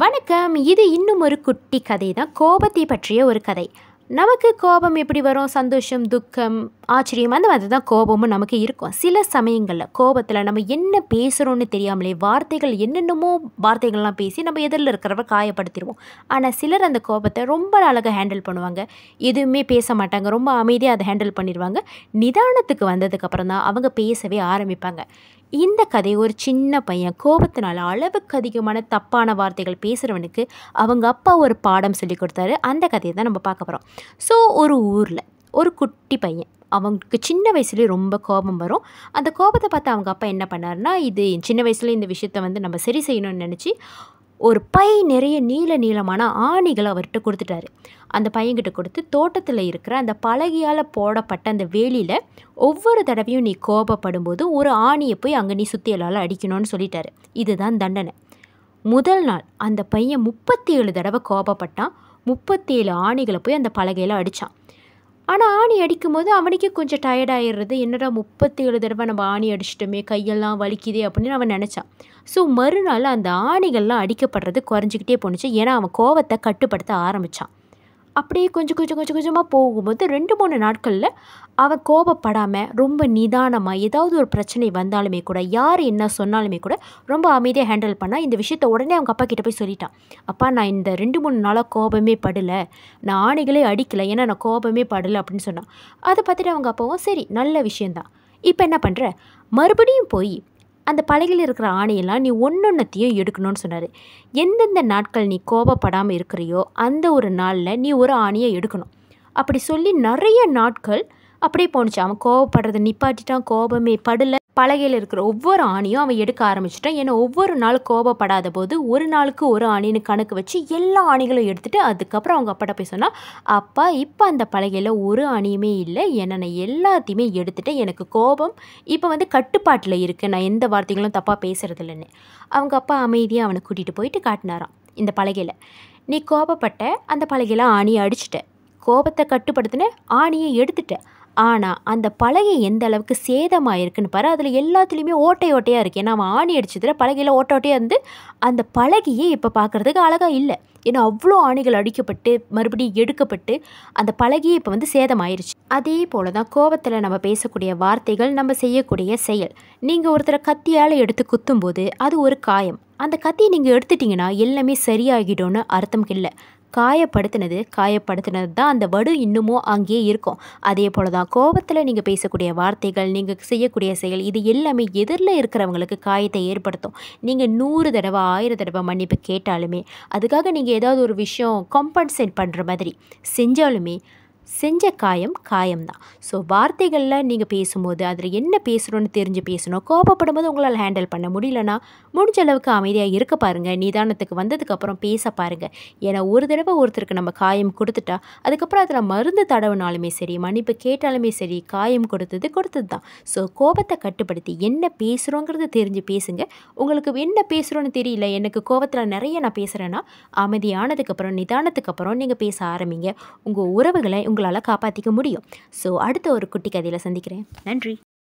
வணக்கம் இது இன்னும் ஒரு குட்டி கதை தான் கோபத்தை பற்றிய ஒரு கதை நமக்கு கோபம் எப்படி வரும் சந்தோஷம் துக்கம் ஆச்சரியம் அந்த மாதிரி தான் கோபமும் நமக்கு இருக்கும் சில சமயங்களில் கோபத்தில் நம்ம என்ன பேசுகிறோன்னு தெரியாமலே வார்த்தைகள் என்னென்னமோ வார்த்தைகள்லாம் பேசி நம்ம எதிரில் இருக்கிறவ காயப்படுத்திடுவோம் ஆனால் சிலர் அந்த கோபத்தை ரொம்ப அழகாக ஹேண்டில் பண்ணுவாங்க எதுவுமே பேச மாட்டாங்க ரொம்ப அமைதியாக அதை ஹேண்டில் பண்ணிடுவாங்க நிதானத்துக்கு வந்ததுக்கப்புறம் தான் அவங்க பேசவே ஆரம்பிப்பாங்க இந்த கதை ஒரு சின்ன பையன் கோபத்தினால் அளவுக்கு அதிகமான தப்பான வார்த்தைகள் பேசுகிறவனுக்கு அவங்க அப்பா ஒரு பாடம் சொல்லி கொடுத்தாரு அந்த கதையை தான் நம்ம பார்க்க போகிறோம் ஸோ ஒரு ஊரில் ஒரு குட்டி பையன் அவங்களுக்கு சின்ன வயசுலேயே ரொம்ப கோபம் வரும் அந்த கோபத்தை பார்த்து அவங்க அப்பா என்ன பண்ணார்னா இது சின்ன வயசுலேயே இந்த விஷயத்த வந்து நம்ம சரி செய்யணும்னு நினச்சி ஒரு பை நிறைய நீல நீளமான ஆணிகளை அவர்கிட்ட கொடுத்துட்டாரு அந்த பையன்கிட்ட கொடுத்து தோட்டத்தில் இருக்கிற அந்த பலகையால் போடப்பட்ட அந்த வேலியில் ஒவ்வொரு தடவையும் நீ கோபப்படும் போது ஒரு ஆணியை போய் அங்கே நீ சுற்றியலால் அடிக்கணும்னு சொல்லிட்டாரு இதுதான் தண்டனை முதல் நாள் அந்த பையன் முப்பத்தி ஏழு தடவை கோபப்பட்டான் முப்பத்தேழு ஆணிகளை போய் அந்த பலகையில் அடித்தான் ஆனால் ஆணி அடிக்கும் போது அவனுக்கே கொஞ்சம் டயர்டாயிடுறது என்னடா முப்பத்தி ஏழு தடவை நம்ம ஆணி அடிச்சிட்டோமே கையெல்லாம் வலிக்குது அப்படின்னு அவன் நினச்சான் ஸோ மறுநாள் அந்த ஆணிகள்லாம் அடிக்கப்படுறது குறைஞ்சிக்கிட்டே போணுச்சு ஏன்னா அவன் கோவத்தை கட்டுப்படுத்த ஆரம்பித்தான் அப்படியே கொஞ்சம் கொஞ்சம் கொஞ்சம் கொஞ்சமாக போகும்போது ரெண்டு மூணு நாட்களில் அவன் கோபப்படாமல் ரொம்ப நிதானமாக ஏதாவது ஒரு பிரச்சனை வந்தாலுமே கூட யார் என்ன சொன்னாலுமே கூட ரொம்ப அமைதியாக ஹேண்டில் பண்ணால் இந்த விஷயத்த உடனே அவங்க அப்பா கிட்டே போய் சொல்லிட்டான் அப்பா நான் இந்த ரெண்டு மூணு நாளாக கோபமே படலை நான் ஆணைகளே அடிக்கலை ஏன்னா நான் கோபமே படலை அப்படின்னு சொன்னான் அதை பார்த்துட்டு அவங்க அப்பாவும் சரி நல்ல விஷயந்தான் இப்போ என்ன பண்ணுற மறுபடியும் போய் அந்த பலகையில் இருக்கிற ஆணையெல்லாம் நீ ஒன்றொன்னத்தையும் எடுக்கணும்னு சொன்னார் எந்தெந்த நாட்கள் நீ கோபப்படாமல் இருக்கிறியோ அந்த ஒரு நாளில் நீ ஒரு ஆணையை எடுக்கணும் அப்படி சொல்லி நிறைய நாட்கள் அப்படியே போணுச்சு அவன் கோவப்படுறத நிப்பாட்டிட்டான் கோபமே படலை பலகையில் இருக்கிற ஒவ்வொரு ஆணியும் அவன் எடுக்க ஆரம்பிச்சிட்டான் ஏன்னா ஒவ்வொரு நாள் கோபப்படாத போது ஒரு நாளுக்கு ஒரு ஆணின்னு கணக்கு வச்சு எல்லா ஆணிகளும் எடுத்துகிட்டு அதுக்கப்புறம் அவங்க அப்பாட்ட போய் சொன்னால் அப்பா இப்போ அந்த பலகையில் ஒரு ஆணியுமே இல்லை என்ன நான் எல்லாத்தையுமே எடுத்துகிட்டேன் எனக்கு கோபம் இப்போ வந்து கட்டுப்பாட்டில் இருக்குது நான் எந்த வார்த்தைகளும் தப்பாக பேசுகிறதில்லன்னு அவங்க அப்பா அமைதியாக அவனை கூட்டிகிட்டு போயிட்டு காட்டினாராம் இந்த பலகையில் நீ கோபப்பட்ட அந்த பலகையில் ஆணியை அடிச்சிட்ட கோபத்தை கட்டுப்படுத்தின ஆணியை எடுத்துட்ட ஆனால் அந்த பலகை எந்த அளவுக்கு சேதமாக இருக்குன்னு பாரு அதில் எல்லாத்துலேயுமே ஓட்டை ஓட்டையாக இருக்குது ஏன்னா அவன் ஆணி அடிச்சதில் பலகையில் ஓட்ட ஓட்டையாக இருந்து அந்த பலகையே இப்போ பார்க்குறதுக்கு அழகாக இல்லை ஏன்னா அவ்வளோ ஆணிகள் அடிக்கப்பட்டு மறுபடியும் எடுக்கப்பட்டு அந்த பழகியே இப்போ வந்து சேதமாயிருச்சு அதே போல தான் கோபத்தில் நம்ம பேசக்கூடிய வார்த்தைகள் நம்ம செய்யக்கூடிய செயல் நீங்கள் ஒருத்தரை கத்தியால் எடுத்து குத்தும்போது அது ஒரு காயம் அந்த கத்தியை நீங்கள் எடுத்துட்டிங்கன்னா எல்லாமே சரியாகிடும்னு அர்த்தம் இல்லை காயப்படுத்தினது காயப்படுத்தினது தான் அந்த வடு இன்னமும் அங்கேயே இருக்கும் அதே போல் தான் கோபத்தில் நீங்கள் பேசக்கூடிய வார்த்தைகள் நீங்கள் செய்யக்கூடிய செயல் இது எல்லாமே எதிரில் இருக்கிறவங்களுக்கு காயத்தை ஏற்படுத்தும் நீங்கள் நூறு தடவை ஆயிரம் தடவை மன்னிப்பு கேட்டாலுமே அதுக்காக நீங்கள் ஏதாவது ஒரு விஷயம் காம்பன்சேட் பண்ணுற மாதிரி செஞ்சாலுமே செஞ்ச காயம் காயம்தான் ஸோ வார்த்தைகளில் நீங்கள் பேசும்போது அதில் என்ன பேசுகிறோன்னு தெரிஞ்சு பேசணும் கோபப்படும் போது உங்களால் ஹேண்டில் பண்ண முடியலன்னா முடிஞ்ச அளவுக்கு அமைதியாக இருக்க பாருங்கள் நிதானத்துக்கு வந்ததுக்கப்புறம் பேச பாருங்கள் ஏன்னா ஒரு தடவை ஒருத்தருக்கு நம்ம காயம் கொடுத்துட்டா அதுக்கப்புறம் அதில் மருந்து தடவுனாலுமே சரி மன்னிப்பு கேட்டாலுமே சரி காயம் கொடுத்தது கொடுத்தது தான் ஸோ கோபத்தை கட்டுப்படுத்தி என்ன பேசுகிறோங்கிறது தெரிஞ்சு பேசுங்க உங்களுக்கு என்ன பேசுகிறோன்னு தெரியல எனக்கு கோபத்தில் நிறைய நான் பேசுகிறேன்னா அமைதியானதுக்கப்புறம் நிதானத்துக்கு அப்புறம் நீங்கள் பேச ஆரம்பிங்க உங்கள் உறவுகளை உங்களால் காப்பாற்றிக்க முடியும் ஸோ அடுத்த ஒரு குட்டி கதையில் சந்திக்கிறேன் நன்றி